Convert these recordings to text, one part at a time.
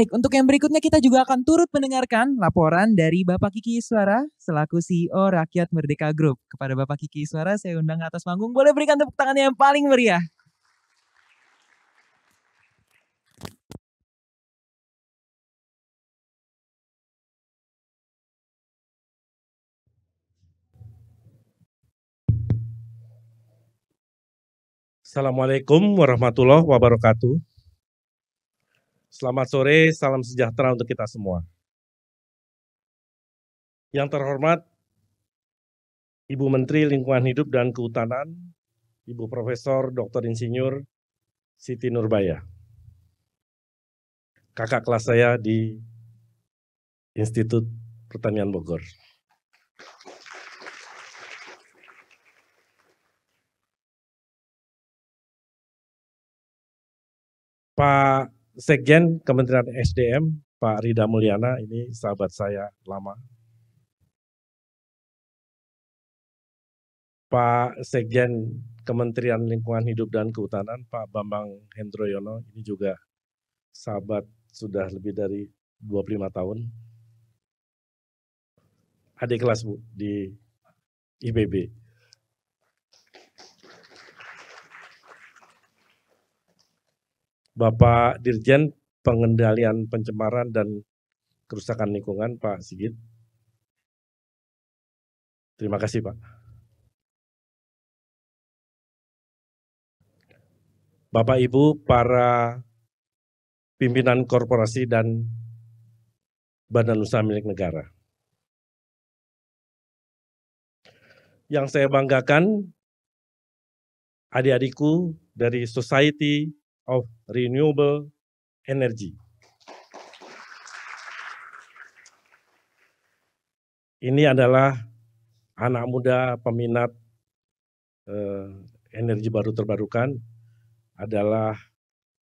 Baik, untuk yang berikutnya kita juga akan turut mendengarkan laporan dari Bapak Kiki Suara selaku CEO Rakyat Merdeka Group. Kepada Bapak Kiki Suara saya undang ke atas panggung. Boleh berikan tepuk tangan yang paling meriah. Assalamualaikum warahmatullahi wabarakatuh. Selamat sore, salam sejahtera untuk kita semua. Yang terhormat Ibu Menteri Lingkungan Hidup dan Kehutanan, Ibu Profesor Dr. Insinyur Siti Nurbaya. Kakak kelas saya di Institut Pertanian Bogor. Pak Sekjen Kementerian SDM Pak Rida Mulyana ini sahabat saya lama. Pak Sekjen Kementerian Lingkungan Hidup dan Kehutanan Pak Bambang Hendroyono ini juga sahabat sudah lebih dari 25 tahun. Adik kelas Bu di IBB. Bapak Dirjen Pengendalian Pencemaran dan Kerusakan Lingkungan, Pak Sigit. Terima kasih, Pak. Bapak Ibu, para pimpinan korporasi dan badan usaha milik negara. Yang saya banggakan, adik-adikku dari Society of renewable energy. Ini adalah anak muda peminat eh, energi baru terbarukan adalah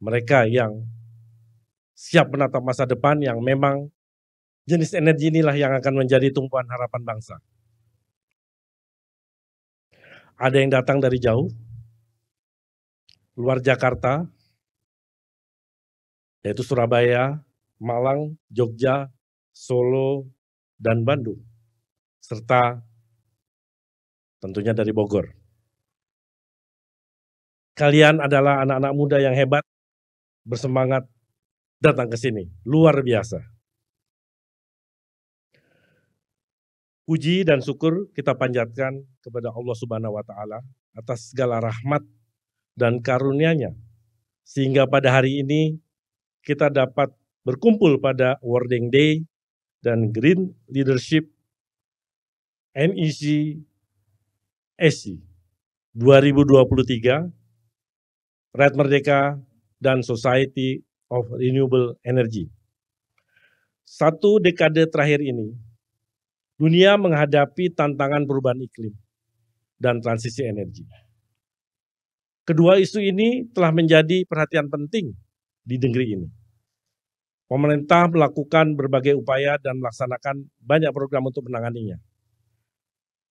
mereka yang siap menatap masa depan yang memang jenis energi inilah yang akan menjadi tumpuan harapan bangsa. Ada yang datang dari jauh, luar Jakarta, yaitu Surabaya, Malang, Jogja, Solo, dan Bandung, serta tentunya dari Bogor. Kalian adalah anak-anak muda yang hebat, bersemangat, datang ke sini. Luar biasa. Puji dan syukur kita panjatkan kepada Allah Subhanahu wa taala atas segala rahmat dan karunia-Nya sehingga pada hari ini kita dapat berkumpul pada Wording Day dan Green Leadership NEC SC 2023 Red Merdeka dan Society of Renewable Energy. Satu dekade terakhir ini, dunia menghadapi tantangan perubahan iklim dan transisi energi. Kedua isu ini telah menjadi perhatian penting di negeri ini. Pemerintah melakukan berbagai upaya dan melaksanakan banyak program untuk menanganinya.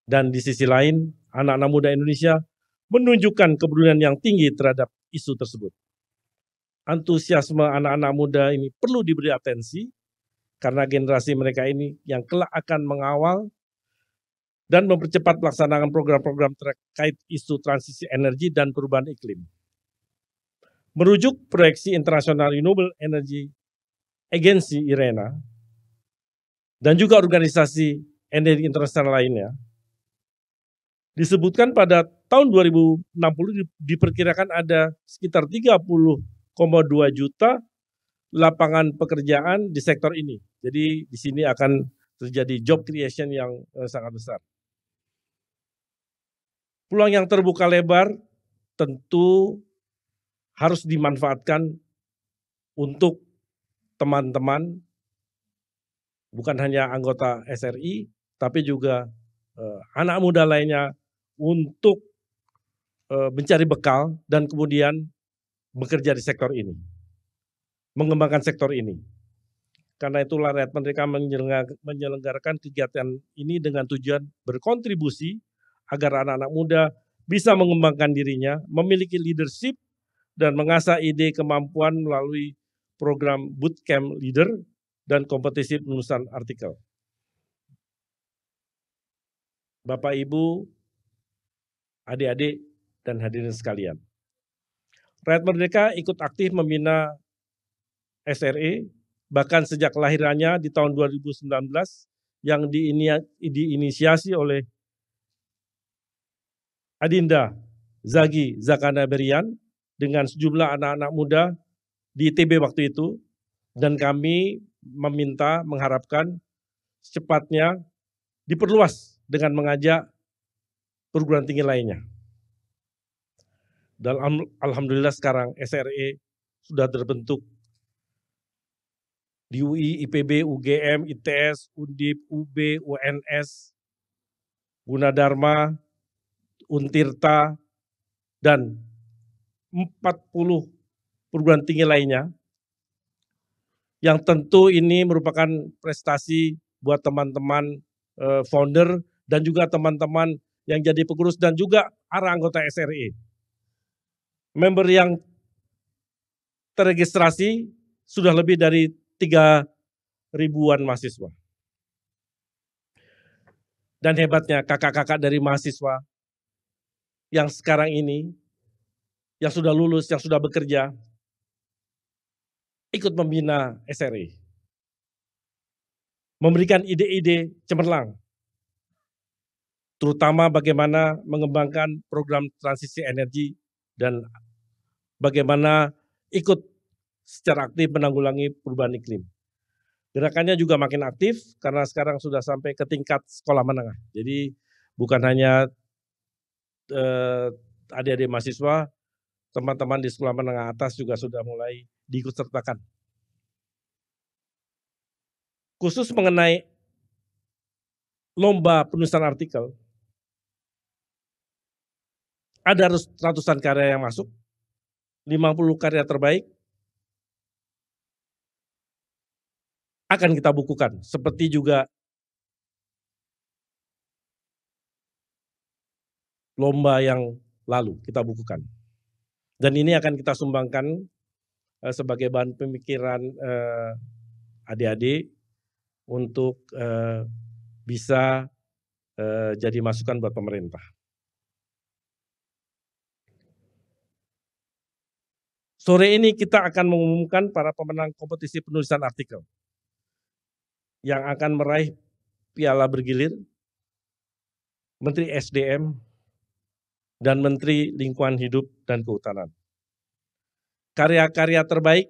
Dan di sisi lain, anak-anak muda Indonesia menunjukkan kepedulian yang tinggi terhadap isu tersebut. Antusiasme anak-anak muda ini perlu diberi atensi karena generasi mereka ini yang kelak akan mengawal dan mempercepat pelaksanaan program-program terkait isu transisi energi dan perubahan iklim. Merujuk proyeksi internasional Renewable Energy agensi IRENA dan juga organisasi energi internasional lainnya disebutkan pada tahun 2060 diperkirakan ada sekitar 30,2 juta lapangan pekerjaan di sektor ini. Jadi di sini akan terjadi job creation yang eh, sangat besar. Peluang yang terbuka lebar tentu harus dimanfaatkan untuk teman-teman bukan hanya anggota SRI tapi juga eh, anak muda lainnya untuk eh, mencari bekal dan kemudian bekerja di sektor ini, mengembangkan sektor ini. Karena itulah rakyat mereka menyelenggarakan kegiatan ini dengan tujuan berkontribusi agar anak-anak muda bisa mengembangkan dirinya, memiliki leadership, dan mengasah ide kemampuan melalui program Bootcamp Leader dan kompetisi penulisan artikel. Bapak, Ibu, adik-adik, dan hadirin sekalian. Rakyat Merdeka ikut aktif membina SRE, bahkan sejak lahirannya di tahun 2019 yang diinisiasi oleh Adinda Zagi Zakana Berian dengan sejumlah anak-anak muda di ITB waktu itu dan kami meminta mengharapkan secepatnya diperluas dengan mengajak perguruan tinggi lainnya. Dan alhamdulillah sekarang SRE sudah terbentuk di UI, IPB, UGM, ITS, Undip, UB, UNS, Gunadarma, Untirta, dan 40 perguruan tinggi lainnya. Yang tentu ini merupakan prestasi buat teman-teman eh, founder dan juga teman-teman yang jadi pengurus dan juga arah anggota SRE, Member yang terregistrasi sudah lebih dari tiga ribuan mahasiswa. Dan hebatnya kakak-kakak dari mahasiswa yang sekarang ini, yang sudah lulus, yang sudah bekerja, ikut membina SRI. Memberikan ide-ide cemerlang. Terutama bagaimana mengembangkan program transisi energi dan bagaimana ikut secara aktif menanggulangi perubahan iklim. Gerakannya juga makin aktif karena sekarang sudah sampai ke tingkat sekolah menengah. Jadi bukan hanya adik adik eh, mahasiswa, teman-teman di sekolah menengah atas juga sudah mulai diikutsertakan. Khusus mengenai lomba penulisan artikel, ada ratusan karya yang masuk, 50 karya terbaik akan kita bukukan. Seperti juga lomba yang lalu kita bukukan. Dan ini akan kita sumbangkan uh, sebagai bahan pemikiran eh, adik-adik untuk uh, bisa uh, jadi masukan buat pemerintah. Sore ini kita akan mengumumkan para pemenang kompetisi penulisan artikel yang akan meraih piala bergilir, Menteri SDM, dan Menteri Lingkungan Hidup dan Kehutanan. Karya-karya terbaik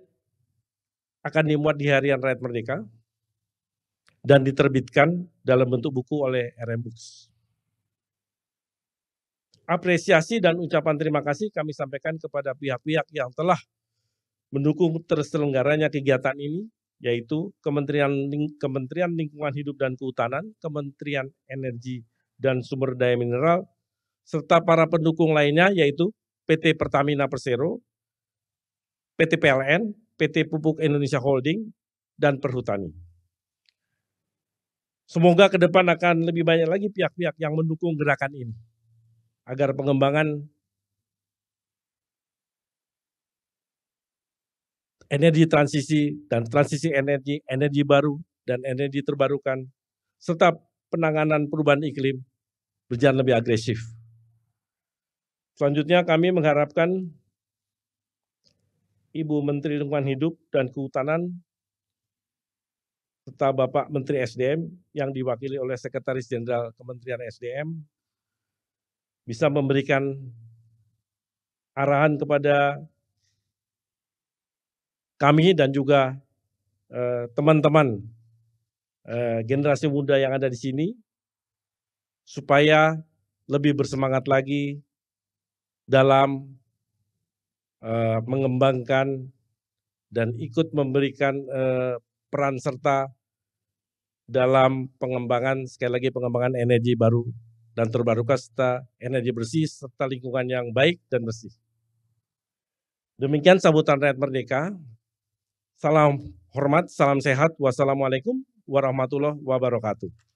akan dimuat di harian Rakyat Merdeka dan diterbitkan dalam bentuk buku oleh RM Books. Apresiasi dan ucapan terima kasih kami sampaikan kepada pihak-pihak yang telah mendukung terselenggaranya kegiatan ini, yaitu Kementerian, Ling Kementerian Lingkungan Hidup dan Kehutanan, Kementerian Energi dan Sumber Daya Mineral, serta para pendukung lainnya yaitu PT Pertamina Persero, PT PLN, PT Pupuk Indonesia Holding, dan Perhutani. Semoga ke depan akan lebih banyak lagi pihak-pihak yang mendukung gerakan ini agar pengembangan energi transisi dan transisi energi, energi baru dan energi terbarukan serta penanganan perubahan iklim berjalan lebih agresif. Selanjutnya kami mengharapkan Ibu Menteri Lingkungan Hidup dan Kehutanan serta Bapak Menteri SDM yang diwakili oleh Sekretaris Jenderal Kementerian SDM bisa memberikan arahan kepada kami dan juga eh, teman-teman eh, eh, generasi muda yang ada di sini supaya lebih bersemangat lagi dalam uh, mengembangkan dan ikut memberikan uh, peran serta dalam pengembangan sekali lagi pengembangan energi baru dan terbarukan serta energi bersih serta lingkungan yang baik dan bersih. Demikian sambutan rakyat merdeka. Salam hormat, salam sehat. Wassalamualaikum warahmatullahi wabarakatuh.